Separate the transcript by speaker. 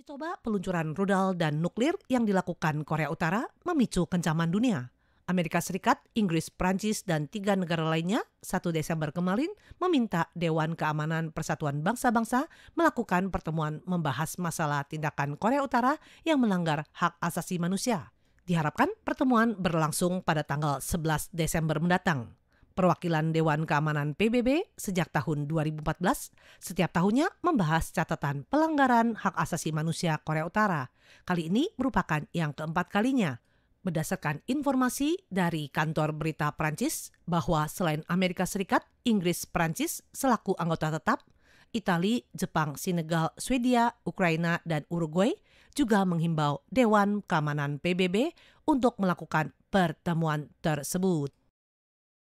Speaker 1: Uji coba peluncuran rudal dan nuklir yang dilakukan Korea Utara memicu kencaman dunia. Amerika Serikat, Inggris, Prancis, dan tiga negara lainnya 1 Desember kemarin meminta Dewan Keamanan Persatuan Bangsa-Bangsa melakukan pertemuan membahas masalah tindakan Korea Utara yang melanggar hak asasi manusia. Diharapkan pertemuan berlangsung pada tanggal 11 Desember mendatang. Perwakilan Dewan Keamanan PBB sejak tahun 2014 setiap tahunnya membahas catatan pelanggaran hak asasi manusia Korea Utara. Kali ini merupakan yang keempat kalinya. Berdasarkan informasi dari kantor berita Prancis bahwa selain Amerika Serikat, Inggris Prancis selaku anggota tetap, Itali, Jepang, Senegal, Swedia, Ukraina, dan Uruguay juga menghimbau Dewan Keamanan PBB untuk melakukan pertemuan tersebut.